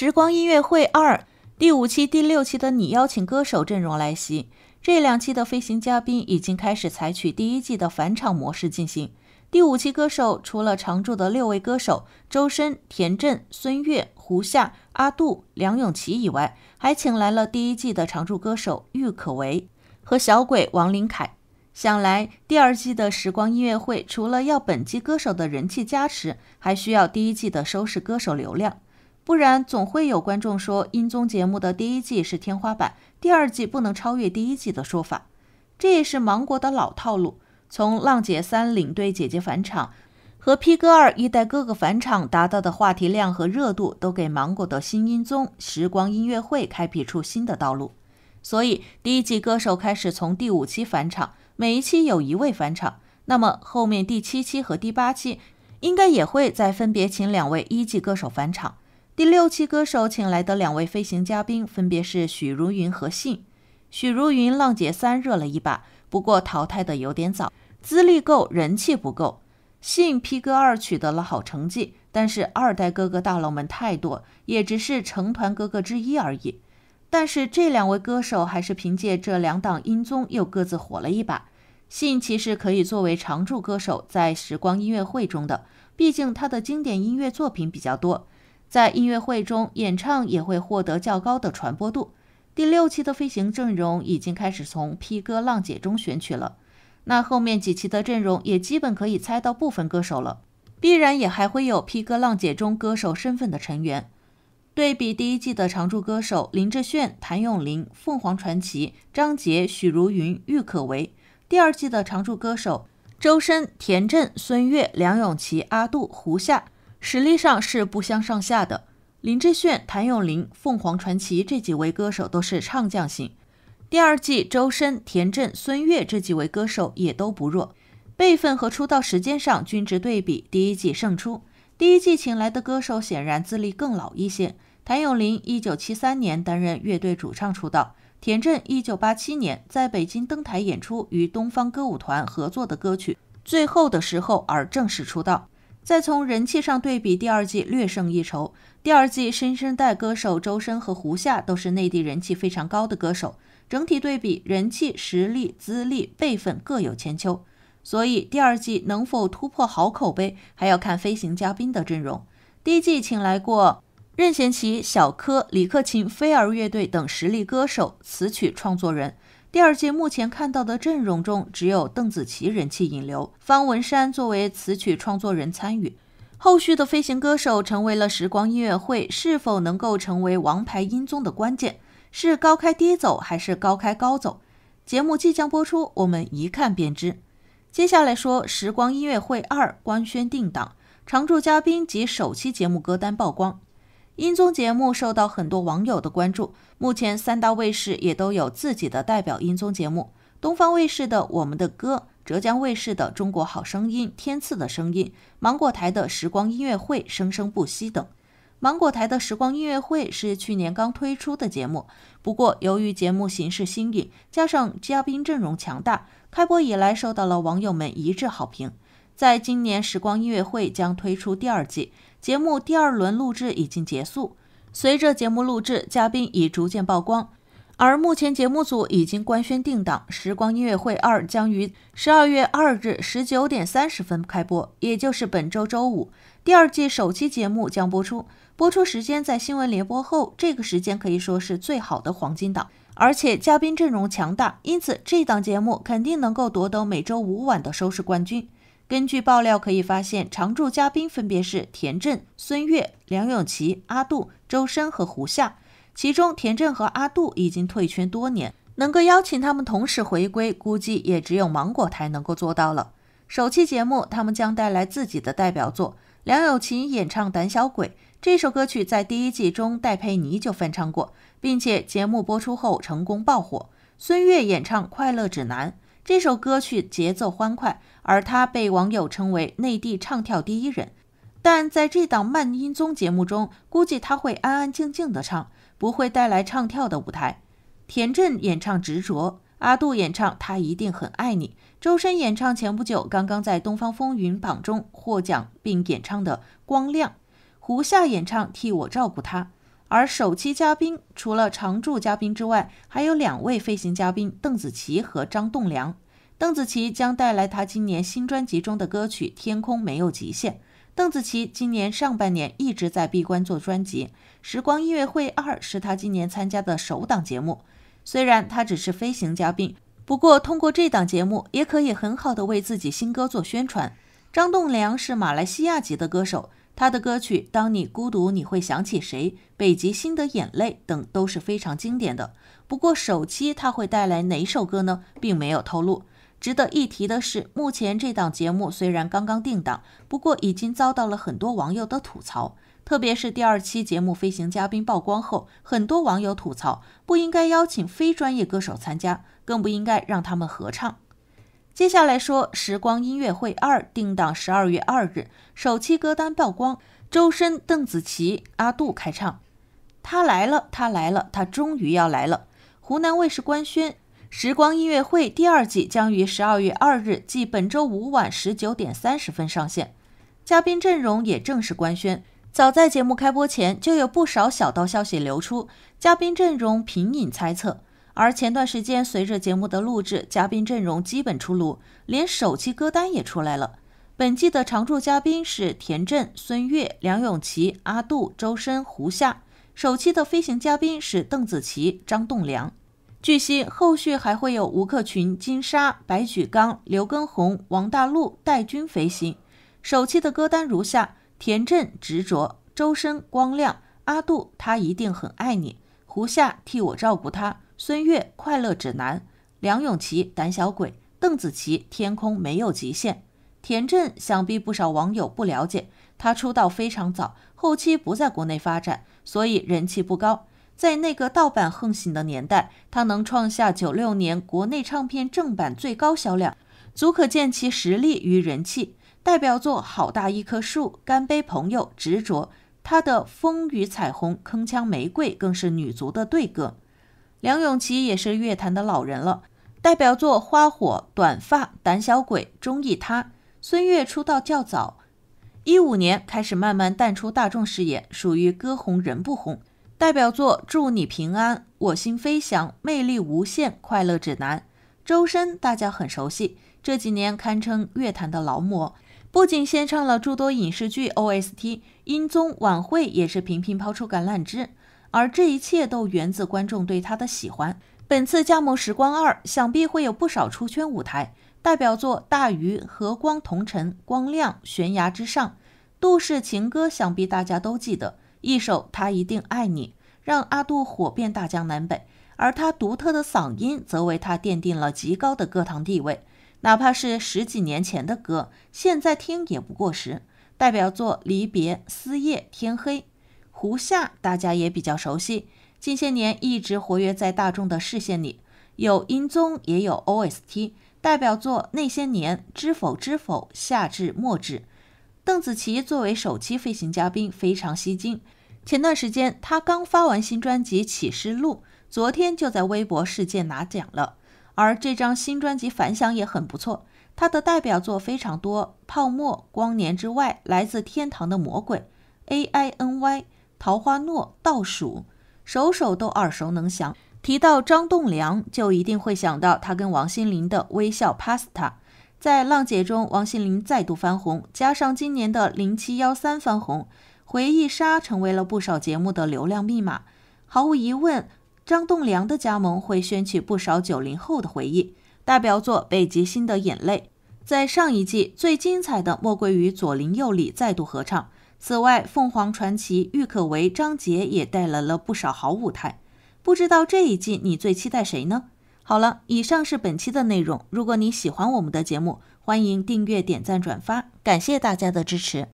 时光音乐会二第五期、第六期的你邀请歌手阵容来袭。这两期的飞行嘉宾已经开始采取第一季的返场模式进行。第五期歌手除了常驻的六位歌手周深、田震、孙悦、胡夏、阿杜、梁咏琪以外，还请来了第一季的常驻歌手郁可唯和小鬼王琳凯。想来第二季的时光音乐会除了要本季歌手的人气加持，还需要第一季的收视歌手流量。不然总会有观众说《音综》节目的第一季是天花板，第二季不能超越第一季的说法，这也是芒果的老套路。从《浪姐三》领队姐姐返场和《P 哥二》一代哥哥返场达到的话题量和热度，都给芒果的新音综《时光音乐会》开辟出新的道路。所以第一季歌手开始从第五期返场，每一期有一位返场，那么后面第七期和第八期应该也会再分别请两位一季歌手返场。第六期歌手请来的两位飞行嘉宾分别是许茹芸和信。许茹芸浪姐三热了一把，不过淘汰的有点早，资历够，人气不够。信 P 哥二取得了好成绩，但是二代哥哥大佬们太多，也只是成团哥哥之一而已。但是这两位歌手还是凭借这两档音综又各自火了一把。信其实可以作为常驻歌手在时光音乐会中的，毕竟他的经典音乐作品比较多。在音乐会中演唱也会获得较高的传播度。第六期的飞行阵容已经开始从 P 哥浪姐中选取了，那后面几期的阵容也基本可以猜到部分歌手了，必然也还会有 P 哥浪姐中歌手身份的成员。对比第一季的常驻歌手林志炫、谭咏麟、凤凰传奇、张杰、许茹芸、郁可唯，第二季的常驻歌手周深、田震、孙悦、梁咏琪、阿杜、胡夏。实力上是不相上下的。林志炫、谭咏麟、凤凰传奇这几位歌手都是唱将型。第二季周深、田震、孙悦这几位歌手也都不弱。辈分和出道时间上均值对比，第一季胜出。第一季请来的歌手显然资历更老一些。谭咏麟一九七三年担任乐队主唱出道，田震一九八七年在北京登台演出与东方歌舞团合作的歌曲，最后的时候而正式出道。再从人气上对比，第二季略胜一筹。第二季新生代歌手周深和胡夏都是内地人气非常高的歌手，整体对比，人气、实力、资历、辈分各有千秋。所以第二季能否突破好口碑，还要看飞行嘉宾的阵容。第一季请来过任贤齐、小柯、李克勤、飞儿乐队等实力歌手、词曲创作人。第二届目前看到的阵容中，只有邓紫棋人气引流，方文山作为词曲创作人参与。后续的飞行歌手成为了时光音乐会是否能够成为王牌音综的关键，是高开低走还是高开高走？节目即将播出，我们一看便知。接下来说，时光音乐会二官宣定档，常驻嘉宾及首期节目歌单曝光。音综节目受到很多网友的关注，目前三大卫视也都有自己的代表音综节目：东方卫视的《我们的歌》，浙江卫视的《中国好声音》、《天赐的声音》，芒果台的《时光音乐会》、《生生不息》等。芒果台的《时光音乐会》是去年刚推出的节目，不过由于节目形式新颖，加上嘉宾阵容强大，开播以来受到了网友们一致好评。在今年，《时光音乐会》将推出第二季。节目第二轮录制已经结束，随着节目录制，嘉宾已逐渐曝光。而目前节目组已经官宣定档，《时光音乐会二》将于十二月二日十九点三十分开播，也就是本周周五，第二季首期节目将播出。播出时间在新闻联播后，这个时间可以说是最好的黄金档，而且嘉宾阵容强大，因此这档节目肯定能够夺得每周五晚的收视冠军。根据爆料可以发现，常驻嘉宾分别是田震、孙悦、梁咏琪、阿杜、周深和胡夏。其中田震和阿杜已经退圈多年，能够邀请他们同时回归，估计也只有芒果台能够做到了。首期节目，他们将带来自己的代表作：梁咏琪演唱《胆小鬼》这首歌曲在第一季中戴佩妮就翻唱过，并且节目播出后成功爆火。孙悦演唱《快乐指南》。这首歌曲节奏欢快，而他被网友称为内地唱跳第一人。但在这档慢音综节目中，估计他会安安静静的唱，不会带来唱跳的舞台。田震演唱《执着》，阿杜演唱《他一定很爱你》，周深演唱前不久刚刚在东方风云榜中获奖并演唱的《光亮》，胡夏演唱《替我照顾他》。而首期嘉宾除了常驻嘉宾之外，还有两位飞行嘉宾邓紫棋和张栋梁。邓紫棋将带来她今年新专辑中的歌曲《天空没有极限》。邓紫棋今年上半年一直在闭关做专辑，《时光音乐会二》是她今年参加的首档节目。虽然她只是飞行嘉宾，不过通过这档节目也可以很好的为自己新歌做宣传。张栋梁是马来西亚籍的歌手。他的歌曲《当你孤独》、你会想起谁、北极星的眼泪等都是非常经典的。不过首期他会带来哪首歌呢，并没有透露。值得一提的是，目前这档节目虽然刚刚定档，不过已经遭到了很多网友的吐槽。特别是第二期节目飞行嘉宾曝光后，很多网友吐槽不应该邀请非专业歌手参加，更不应该让他们合唱。接下来说《时光音乐会二》定档十二月二日，首期歌单曝光，周深、邓紫棋、阿杜开唱。他来了，他来了，他终于要来了！湖南卫视官宣，《时光音乐会》第二季将于十二月二日即本周五晚十九点三十分上线，嘉宾阵容也正式官宣。早在节目开播前，就有不少小道消息流出，嘉宾阵容频引猜测。而前段时间，随着节目的录制，嘉宾阵容基本出炉，连首期歌单也出来了。本季的常驻嘉宾是田震、孙悦、梁咏琪、阿杜、周深、胡夏。首期的飞行嘉宾是邓紫棋、张栋梁。据悉，后续还会有吴克群、金莎、白举纲、刘畊宏、王大陆带军飞行。首期的歌单如下：田震执着，周深光亮，阿杜他一定很爱你，胡夏替我照顾他。孙悦《快乐指南》，梁咏琪《胆小鬼》，邓紫棋《天空没有极限》。田震想必不少网友不了解，他出道非常早，后期不在国内发展，所以人气不高。在那个盗版横行的年代，他能创下九六年国内唱片正版最高销量，足可见其实力与人气。代表作《好大一棵树》《干杯朋友》《执着》，他的《风雨彩虹》《铿锵玫瑰》更是女足的队歌。梁咏琪也是乐坛的老人了，代表作《花火》《短发》《胆小鬼》，中意她。孙悦出道较早，一五年开始慢慢淡出大众视野，属于歌红人不红。代表作《祝你平安》《我心飞翔》《魅力无限》《快乐指南》。周深大家很熟悉，这几年堪称乐坛的劳模，不仅献唱了诸多影视剧 OST，音综晚会也是频频抛出橄榄枝。而这一切都源自观众对他的喜欢。本次加盟《时光二》，想必会有不少出圈舞台代表作，《大鱼》和《光同尘》《光亮》《悬崖之上》《杜氏情歌》想必大家都记得。一首《他一定爱你》让阿杜火遍大江南北，而他独特的嗓音则为他奠定了极高的歌坛地位。哪怕是十几年前的歌，现在听也不过时。代表作《离别》《思夜》《天黑》。胡夏大家也比较熟悉，近些年一直活跃在大众的视线里，有音综也有 O S T，代表作那些年、知否知否、夏至末至。邓紫棋作为首期飞行嘉宾非常吸睛，前段时间她刚发完新专辑《启示录》，昨天就在微博世界拿奖了，而这张新专辑反响也很不错。她的代表作非常多，《泡沫》、《光年之外》、《来自天堂的魔鬼》、A I N Y。桃花诺倒数，首首都耳熟能详。提到张栋梁，就一定会想到他跟王心凌的《微笑 Pasta》。在《浪姐》中，王心凌再度翻红，加上今年的《零七幺三》翻红，回忆杀成为了不少节目的流量密码。毫无疑问，张栋梁的加盟会掀起不少九零后的回忆。代表作《北极星的眼泪》在上一季最精彩的莫过于左邻右里再度合唱。此外，《凤凰传奇》郁可唯、张杰也带来了不少好舞台。不知道这一季你最期待谁呢？好了，以上是本期的内容。如果你喜欢我们的节目，欢迎订阅、点赞、转发，感谢大家的支持。